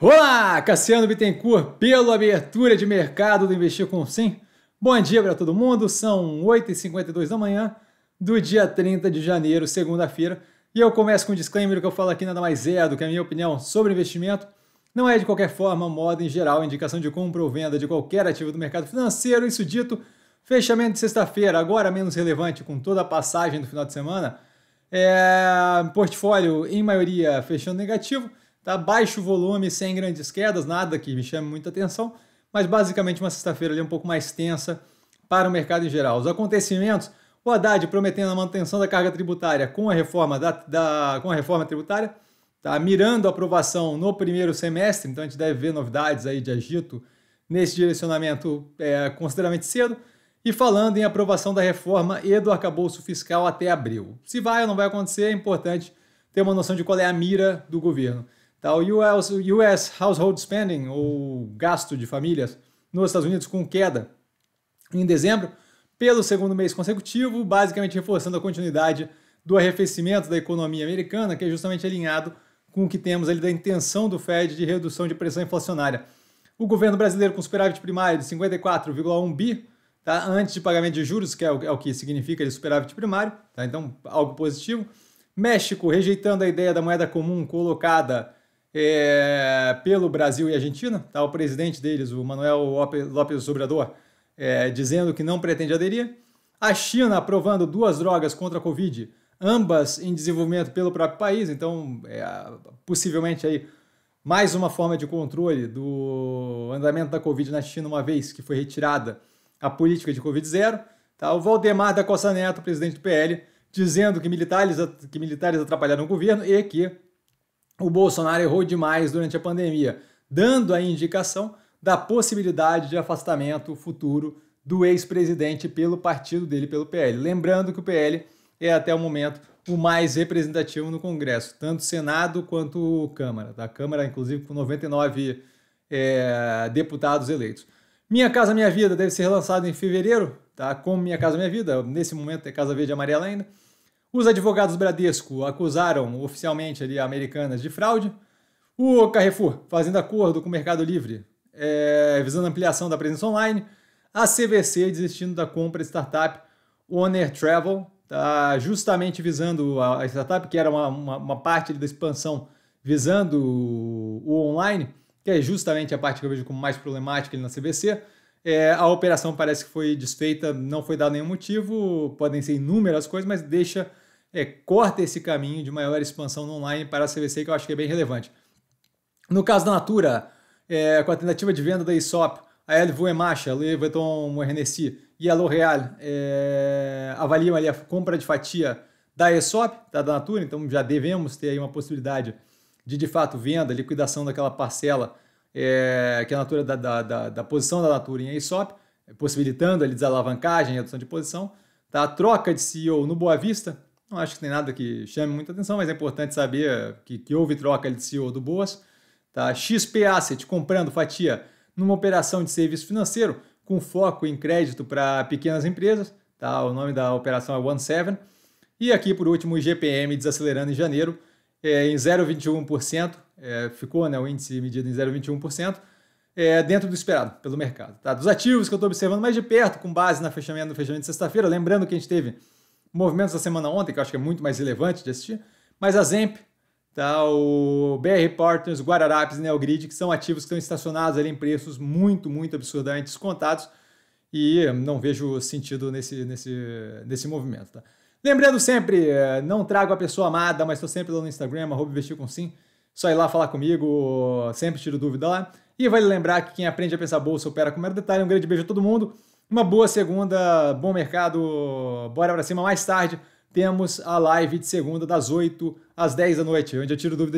Olá, Cassiano Bittencourt, pela abertura de mercado do Investir com Sim. Bom dia para todo mundo, são 8h52 da manhã do dia 30 de janeiro, segunda-feira. E eu começo com um disclaimer que eu falo aqui nada mais é do que a minha opinião sobre investimento. Não é de qualquer forma, moda em geral, indicação de compra ou venda de qualquer ativo do mercado financeiro. Isso dito, fechamento de sexta-feira, agora menos relevante com toda a passagem do final de semana. É, portfólio, em maioria, fechando negativo. Tá baixo volume, sem grandes quedas, nada que me chame muita atenção, mas basicamente uma sexta-feira ali um pouco mais tensa para o mercado em geral. Os acontecimentos, o Haddad prometendo a manutenção da carga tributária com a reforma, da, da com a reforma tributária, tá mirando a aprovação no primeiro semestre, então a gente deve ver novidades aí de agito nesse direcionamento é, consideravelmente cedo, e falando em aprovação da reforma e do arcabouço fiscal até abril. Se vai ou não vai acontecer, é importante ter uma noção de qual é a mira do governo. Tá? O US, US Household Spending, ou gasto de famílias, nos Estados Unidos com queda em dezembro, pelo segundo mês consecutivo, basicamente reforçando a continuidade do arrefecimento da economia americana, que é justamente alinhado com o que temos ali da intenção do Fed de redução de pressão inflacionária. O governo brasileiro com superávit primário de 54,1 bi, tá? antes de pagamento de juros, que é o, é o que significa ele, superávit primário, tá? então algo positivo. México rejeitando a ideia da moeda comum colocada é, pelo Brasil e Argentina, tá? o presidente deles, o Manuel López Obrador, é, dizendo que não pretende aderir. A China aprovando duas drogas contra a Covid, ambas em desenvolvimento pelo próprio país, então é, possivelmente aí mais uma forma de controle do andamento da Covid na China, uma vez que foi retirada a política de Covid zero. Tá? O Valdemar da Costa Neto, presidente do PL, dizendo que militares, que militares atrapalharam o governo e que o Bolsonaro errou demais durante a pandemia, dando a indicação da possibilidade de afastamento futuro do ex-presidente pelo partido dele, pelo PL. Lembrando que o PL é até o momento o mais representativo no Congresso, tanto Senado quanto Câmara. Da Câmara, inclusive, com 99 é, deputados eleitos. Minha Casa Minha Vida deve ser lançado em fevereiro, tá? Como Minha Casa Minha Vida, nesse momento é Casa Verde e Amarela ainda. Os advogados Bradesco acusaram oficialmente ali Americanas de fraude. O Carrefour fazendo acordo com o Mercado Livre, é, visando ampliação da presença online. A CVC desistindo da compra de startup Owner Travel, tá justamente visando a startup, que era uma, uma, uma parte da expansão visando o, o, online, que é justamente a parte que eu vejo como mais problemática ali na CVC. É, a operação parece que foi desfeita, não foi dado nenhum motivo, podem ser inúmeras coisas, mas deixa é, corta esse caminho de maior expansão online para a CVC, que eu acho que é bem relevante. No caso da Natura, é, com a tentativa de venda da ISOP, a LVO Emacha, é a é Vuitton Mohernessi e a L'Oréal é, avaliam ali a compra de fatia da ESOP, da Natura, então já devemos ter aí uma possibilidade de, de fato, venda, liquidação daquela parcela é, que a Natura da, da, da, da, posição da Natura em ESOP, possibilitando ali desalavancagem, redução de posição, tá? a troca de CEO no Boa Vista, não acho que tem nada que chame muita atenção, mas é importante saber que, que houve troca de CEO do Boas. Tá? XP Asset comprando fatia numa operação de serviço financeiro com foco em crédito para pequenas empresas. Tá? O nome da operação é One Seven. E aqui, por último, o GPM desacelerando em janeiro é, em 0,21%. É, ficou né, o índice medido em 0,21%. É, dentro do esperado pelo mercado. Tá? Dos ativos que eu estou observando mais de perto, com base na fechamento, no fechamento de sexta-feira, lembrando que a gente teve movimentos da semana ontem, que eu acho que é muito mais relevante de assistir, mas a Zemp, tá? o BR Partners, Guararapes e Neogrid, que são ativos que estão estacionados ali em preços muito, muito absurdamente descontados, e não vejo sentido nesse, nesse, nesse movimento. Tá? Lembrando sempre, eh, não trago a pessoa amada, mas estou sempre lá no Instagram, investir com sim. Só ir lá falar comigo, sempre tiro dúvida lá. E vale lembrar que quem aprende a pensar bolsa opera com mero detalhe. Um grande beijo a todo mundo. Uma boa segunda, bom mercado. Bora para cima mais tarde. Temos a live de segunda das 8 às 10 da noite, onde eu tiro dúvida de